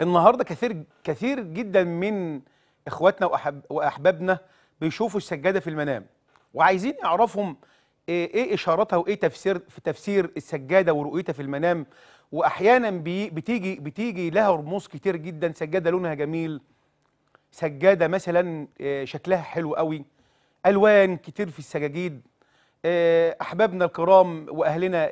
النهارده كثير كثير جدا من اخواتنا وأحب واحبابنا بيشوفوا السجاده في المنام وعايزين يعرفهم ايه, إيه اشارتها وايه تفسير في تفسير السجاده ورؤيتها في المنام واحيانا بي بتيجي بتيجي لها رموز كتير جدا سجاده لونها جميل سجاده مثلا آه، شكلها حلو قوي الوان كتير في السجاجيد آه، احبابنا الكرام واهلنا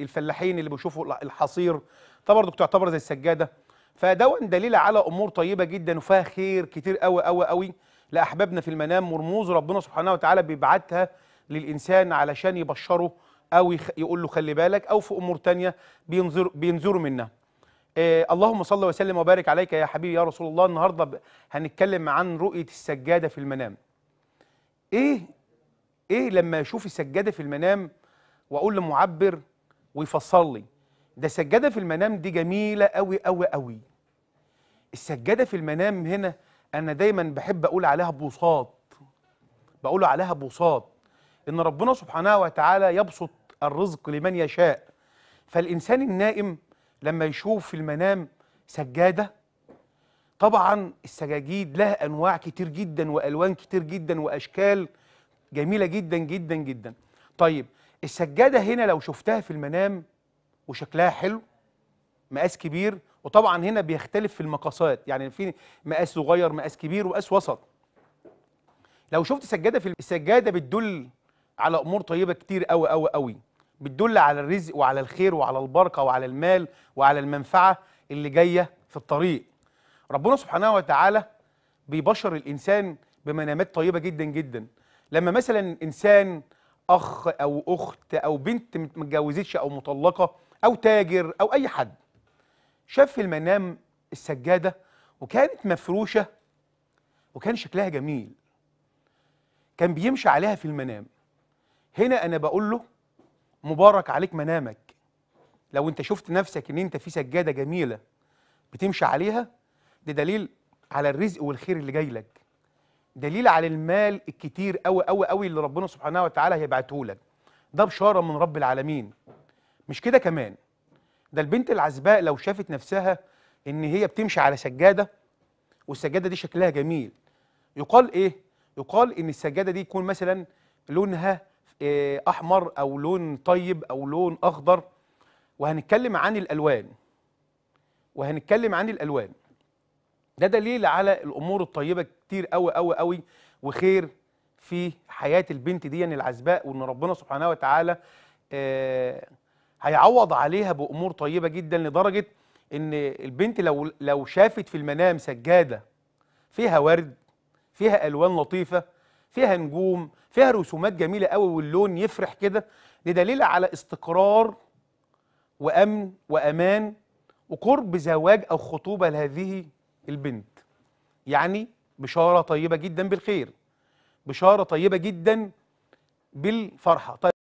الفلاحين اللي بيشوفوا الحصير طبعا بتعتبر زي السجاده فدون دليل على امور طيبه جدا وفيها خير كتير قوي قوي قوي لاحبابنا في المنام ورموز ربنا سبحانه وتعالى بيبعتها للانسان علشان يبشره او يقول له خلي بالك او في امور تانية بينذر بينظروا منها إيه اللهم صل وسلم وبارك عليك يا حبيبي يا رسول الله النهارده هنتكلم عن رؤيه السجاده في المنام ايه ايه لما اشوف السجاده في المنام واقول لمعبر ويفصل لي ده سجادة في المنام دي جميله قوي قوي قوي السجاده في المنام هنا انا دايما بحب اقول عليها بوصات بقول عليها بوصات ان ربنا سبحانه وتعالى يبسط الرزق لمن يشاء فالانسان النائم لما يشوف في المنام سجاده طبعا السجاجيد لها انواع كتير جدا والوان كتير جدا واشكال جميله جدا جدا جدا طيب السجاده هنا لو شفتها في المنام وشكلها حلو مقاس كبير وطبعا هنا بيختلف في المقاسات يعني في مقاس صغير مقاس كبير ومقاس وسط لو شفت سجاده في السجاده بتدل على امور طيبه كتير قوي قوي قوي بتدل على الرزق وعلى الخير وعلى البركه وعلى المال وعلى المنفعه اللي جايه في الطريق ربنا سبحانه وتعالى بيبشر الانسان بمنامات طيبه جدا جدا لما مثلا انسان اخ او اخت او بنت متجوزتش او مطلقه أو تاجر أو أي حد شاف في المنام السجادة وكانت مفروشة وكان شكلها جميل كان بيمشي عليها في المنام هنا أنا بقول له مبارك عليك منامك لو أنت شفت نفسك إن أنت في سجادة جميلة بتمشي عليها ده دليل على الرزق والخير اللي جاي لك دليل على المال الكتير قوي قوي قوي اللي ربنا سبحانه وتعالى هيبعته لك ده بشاره من رب العالمين مش كده كمان ده البنت العزباء لو شافت نفسها ان هي بتمشي على سجاده والسجاده دي شكلها جميل يقال ايه يقال ان السجاده دي يكون مثلا لونها آه، احمر او لون طيب او لون اخضر وهنتكلم عن الالوان وهنتكلم عن الالوان ده دليل على الامور الطيبه كتير قوي قوي قوي وخير في حياه البنت دي يعني العزباء وان ربنا سبحانه وتعالى آه هيعوض عليها بامور طيبه جدا لدرجه ان البنت لو لو شافت في المنام سجاده فيها ورد فيها الوان لطيفه فيها نجوم فيها رسومات جميله قوي واللون يفرح كده ده دليل على استقرار وامن وامان وقرب زواج او خطوبه لهذه البنت يعني بشاره طيبه جدا بالخير بشاره طيبه جدا بالفرحه طيب